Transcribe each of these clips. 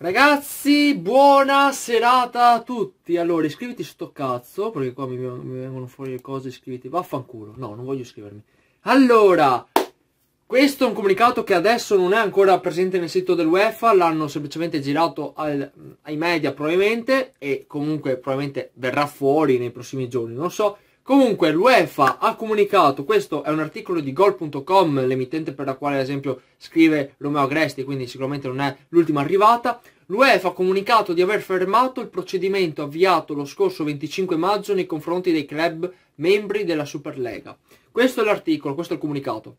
Ragazzi, buona serata a tutti. Allora, iscriviti sto cazzo, perché qua mi, mi vengono fuori le cose, iscriviti. Vaffanculo. No, non voglio iscrivermi. Allora, questo è un comunicato che adesso non è ancora presente nel sito dell'UEFA, l'hanno semplicemente girato al, ai media probabilmente e comunque probabilmente verrà fuori nei prossimi giorni, non so. Comunque l'UEFA ha comunicato, questo è un articolo di gol.com, l'emittente per la quale ad esempio scrive Romeo Agresti, quindi sicuramente non è l'ultima arrivata, l'UEFA ha comunicato di aver fermato il procedimento avviato lo scorso 25 maggio nei confronti dei club membri della Superlega. Questo è l'articolo, questo è il comunicato.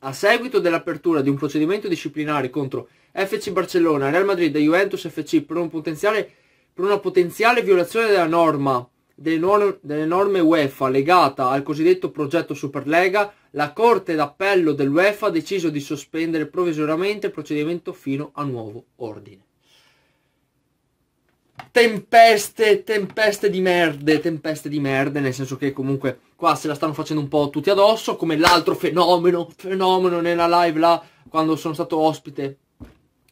A seguito dell'apertura di un procedimento disciplinare contro FC Barcellona, Real Madrid e Juventus FC per, un per una potenziale violazione della norma delle norme UEFA legata al cosiddetto progetto Superlega, la Corte d'Appello dell'UEFA ha deciso di sospendere provvisoriamente il procedimento fino a nuovo ordine. Tempeste, tempeste di merde, tempeste di merde, nel senso che comunque qua se la stanno facendo un po' tutti addosso, come l'altro fenomeno, fenomeno nella live là, quando sono stato ospite,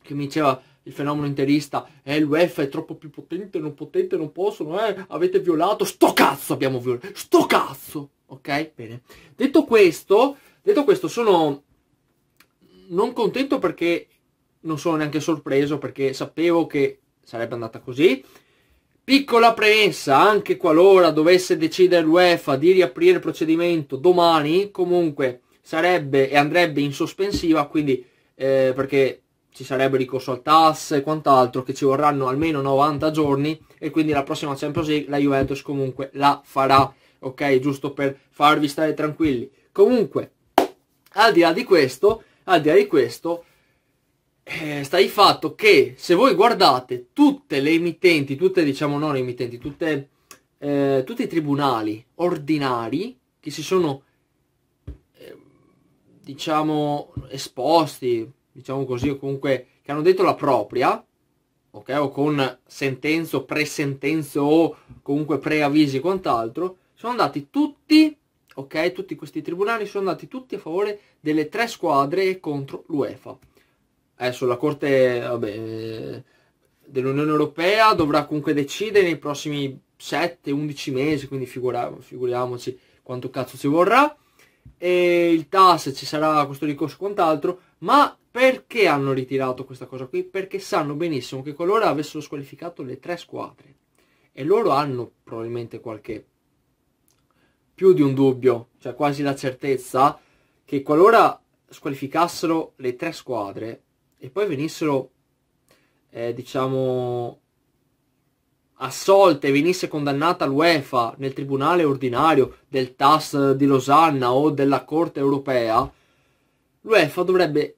che mi diceva il fenomeno interista, eh, l'UEFA è troppo più potente, non potente, non possono, eh, avete violato, sto cazzo abbiamo violato, sto cazzo, ok? Bene. Detto questo, detto questo sono non contento perché non sono neanche sorpreso perché sapevo che sarebbe andata così. Piccola premessa, anche qualora dovesse decidere l'UEFA di riaprire il procedimento domani, comunque sarebbe e andrebbe in sospensiva, quindi eh, perché ci sarebbe ricorso al TAS e quant'altro che ci vorranno almeno 90 giorni e quindi la prossima Champions League la Juventus comunque la farà, ok? Giusto per farvi stare tranquilli. Comunque, al di là di questo, al di là di questo, eh, sta il fatto che se voi guardate tutte le emittenti, tutte diciamo non le emittenti, tutte, eh, tutti i tribunali ordinari che si sono eh, diciamo esposti diciamo così, o comunque che hanno detto la propria, ok, o con sentenza, presentenza o comunque preavvisi e quant'altro, sono andati tutti, ok, tutti questi tribunali sono andati tutti a favore delle tre squadre contro l'UEFA. Adesso la Corte vabbè, dell'Unione Europea dovrà comunque decidere nei prossimi 7-11 mesi, quindi figuriamoci quanto cazzo ci vorrà. E il TAS ci sarà questo ricorso quant'altro, ma perché hanno ritirato questa cosa qui? Perché sanno benissimo che qualora avessero squalificato le tre squadre e loro hanno probabilmente qualche più di un dubbio, cioè quasi la certezza che qualora squalificassero le tre squadre e poi venissero eh, diciamo assolte, venisse condannata l'UEFA nel tribunale ordinario del TAS di Losanna o della Corte europea, l'UEFA dovrebbe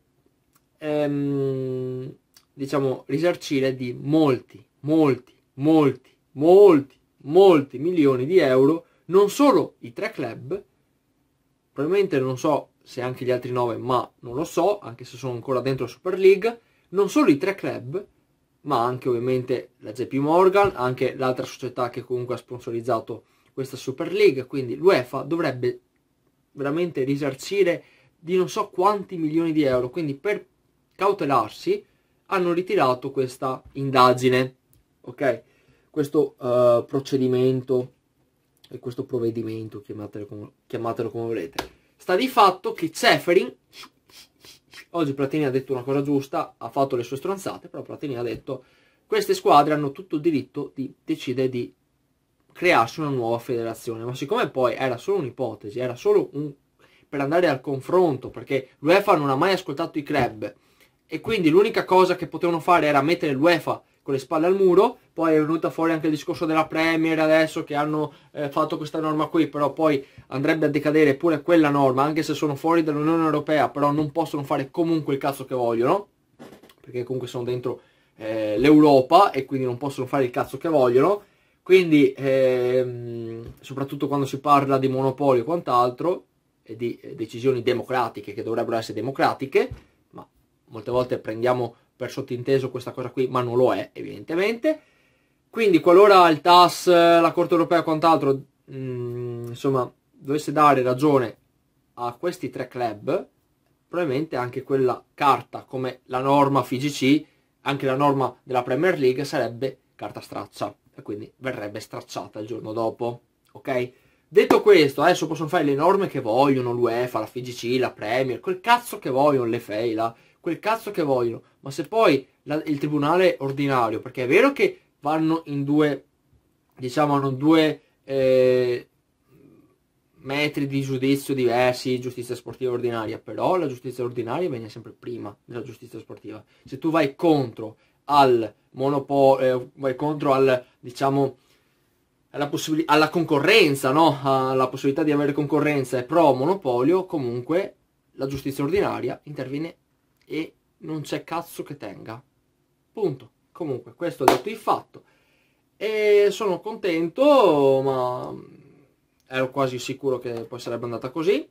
ehm, diciamo risarcire di molti, molti, molti, molti, molti milioni di euro non solo i tre club, probabilmente non so se anche gli altri nove, ma non lo so, anche se sono ancora dentro la Super League, non solo i tre club, ma anche ovviamente la JP Morgan, anche l'altra società che comunque ha sponsorizzato questa Super League, quindi l'UEFA dovrebbe veramente risarcire di non so quanti milioni di euro. Quindi per cautelarsi hanno ritirato questa indagine, ok? Questo uh, procedimento e questo provvedimento, chiamatelo come, chiamatelo come volete. Sta di fatto che Ceferin, oggi Platini ha detto una cosa giusta, ha fatto le sue stronzate, però Platini ha detto queste squadre hanno tutto il diritto di decidere di crearsi una nuova federazione, ma siccome poi era solo un'ipotesi, era solo un per andare al confronto, perché l'UEFA non ha mai ascoltato i club e quindi l'unica cosa che potevano fare era mettere l'UEFA con le spalle al muro, poi è venuta fuori anche il discorso della Premier adesso che hanno eh, fatto questa norma qui, però poi andrebbe a decadere pure quella norma, anche se sono fuori dall'Unione Europea, però non possono fare comunque il cazzo che vogliono, perché comunque sono dentro eh, l'Europa e quindi non possono fare il cazzo che vogliono, quindi ehm, soprattutto quando si parla di monopolio e quant'altro, di eh, decisioni democratiche che dovrebbero essere democratiche, ma molte volte prendiamo per sottinteso questa cosa qui, ma non lo è evidentemente. Quindi qualora il TAS, la Corte Europea e quant'altro, mh, mm, insomma, dovesse dare ragione a questi tre club, probabilmente anche quella carta come la norma FIGC, anche la norma della Premier League sarebbe carta straccia e quindi verrebbe stracciata il giorno dopo, ok? Detto questo, adesso possono fare le norme che vogliono, l'UEFA, la FGC, la Premier, quel cazzo che vogliono, le FEI, quel cazzo che vogliono, ma se poi la, il tribunale ordinario, perché è vero che vanno in due, diciamo, hanno due eh, metri di giudizio diversi, giustizia sportiva ordinaria, però la giustizia ordinaria viene sempre prima della giustizia sportiva. Se tu vai contro al monopolio, eh, vai contro al, diciamo, alla, alla concorrenza, no? alla possibilità di avere concorrenza e pro monopolio, comunque la giustizia ordinaria interviene e non c'è cazzo che tenga. Punto. Comunque, questo ho detto di fatto. E sono contento, ma ero quasi sicuro che poi sarebbe andata così.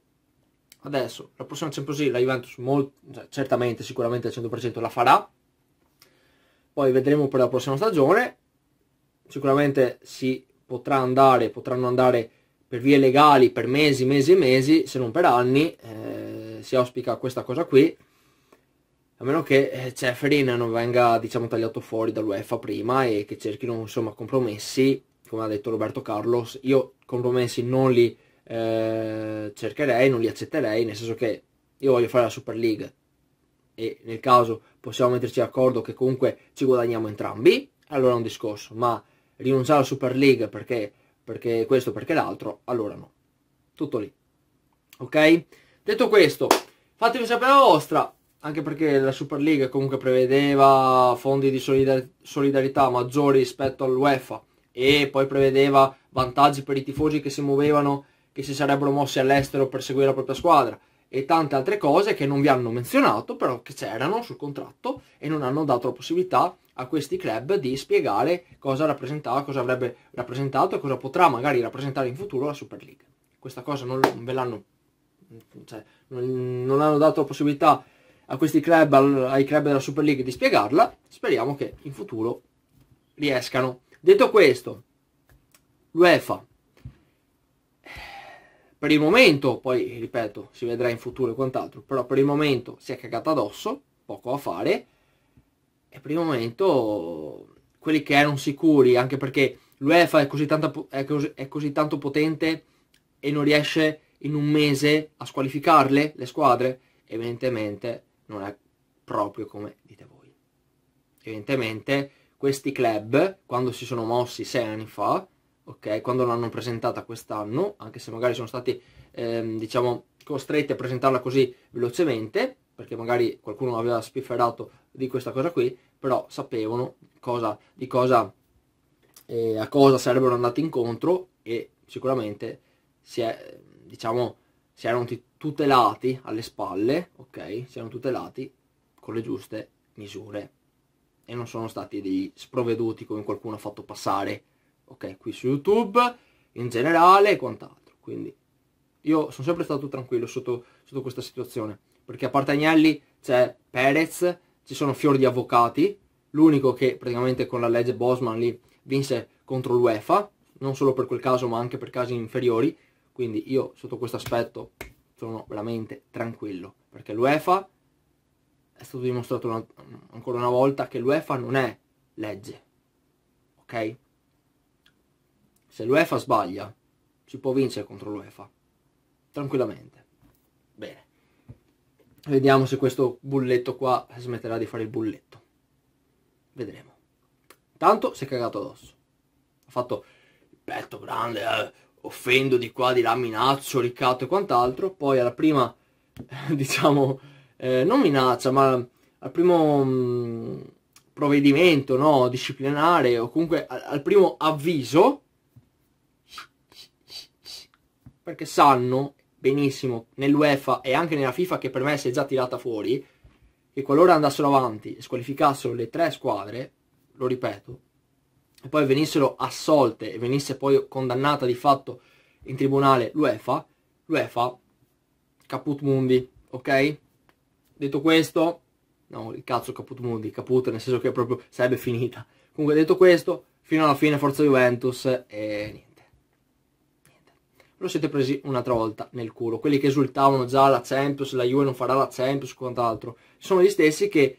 Adesso, la prossima Champions League, la Juventus molto, cioè, certamente, sicuramente al 100% la farà. Poi vedremo per la prossima stagione. Sicuramente si potrà andare, potranno andare per vie legali per mesi, mesi e mesi, se non per anni, eh, si auspica questa cosa qui, a meno che Ceferin eh, non venga diciamo, tagliato fuori dall'UEFA prima e che cerchino insomma compromessi, come ha detto Roberto Carlos, io compromessi non li eh, cercherei, non li accetterei, nel senso che io voglio fare la Super League e nel caso possiamo metterci d'accordo che comunque ci guadagniamo entrambi, allora è un discorso, ma rinunciare alla Super League perché, perché questo, perché l'altro, allora no. Tutto lì. Ok? Detto questo, fatemi sapere la vostra, anche perché la Super League comunque prevedeva fondi di solidar solidarietà maggiori rispetto all'UEFA e poi prevedeva vantaggi per i tifosi che si muovevano, che si sarebbero mossi all'estero per seguire la propria squadra e tante altre cose che non vi hanno menzionato, però che c'erano sul contratto e non hanno dato la possibilità a questi club di spiegare cosa rappresentava, cosa avrebbe rappresentato e cosa potrà magari rappresentare in futuro la Super League. Questa cosa non ve l'hanno, cioè, non, non hanno dato la possibilità a questi club, al, ai club della Super League di spiegarla, speriamo che in futuro riescano. Detto questo, l'UEFA per il momento, poi ripeto, si vedrà in futuro e quant'altro, però per il momento si è cagata addosso, poco a fare, e per il momento quelli che erano sicuri, anche perché l'UEFA è, così, è, è così, tanto potente e non riesce in un mese a squalificarle, le squadre, evidentemente non è proprio come dite voi. Evidentemente questi club, quando si sono mossi sei anni fa, ok quando l'hanno presentata quest'anno, anche se magari sono stati ehm, diciamo, costretti a presentarla così velocemente, perché magari qualcuno aveva spifferato di questa cosa qui, però sapevano cosa, di cosa, eh, a cosa sarebbero andati incontro e sicuramente si, è, diciamo, si erano tutelati alle spalle, ok? Si erano tutelati con le giuste misure e non sono stati dei sprovveduti come qualcuno ha fatto passare, ok? Qui su YouTube, in generale e quant'altro. Quindi io sono sempre stato tranquillo sotto, sotto questa situazione, perché a parte Agnelli c'è Perez, ci sono fior di avvocati, l'unico che praticamente con la legge Bosman lì vinse contro l'UEFA, non solo per quel caso ma anche per casi inferiori, quindi io sotto questo aspetto sono veramente tranquillo, perché l'UEFA è stato dimostrato una, ancora una volta che l'UEFA non è legge, ok? Se l'UEFA sbaglia, si può vincere contro l'UEFA, tranquillamente. Bene. Vediamo se questo bulletto qua smetterà di fare il bulletto. Vedremo. Tanto si è cagato addosso. Ha fatto il petto grande, eh, offendo di qua, di là, minaccio, ricatto e quant'altro. Poi alla prima, diciamo, eh, non minaccia, ma al primo mh, mm, provvedimento no, disciplinare o comunque al, al primo avviso, perché sanno benissimo nell'UEFA e anche nella FIFA che per me si è già tirata fuori, che qualora andassero avanti e squalificassero le tre squadre, lo ripeto, e poi venissero assolte e venisse poi condannata di fatto in tribunale l'UEFA, l'UEFA caput mundi, ok? Detto questo, no, il cazzo caput mundi, caput nel senso che proprio sarebbe finita. Comunque detto questo, fino alla fine forza Juventus e niente lo siete presi un'altra volta nel culo. Quelli che esultavano già la Champions, la Juve non farà la Champions, quant'altro, sono gli stessi che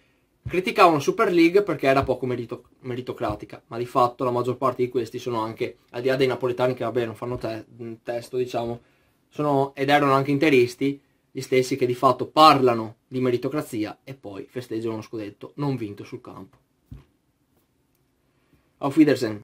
criticavano Super League perché era poco merito meritocratica, ma di fatto la maggior parte di questi sono anche, al di là dei napoletani che vabbè non fanno te mm, testo diciamo, sono, ed erano anche interisti, gli stessi che di fatto parlano di meritocrazia e poi festeggiano uno scudetto non vinto sul campo. Auf Wiedersehen.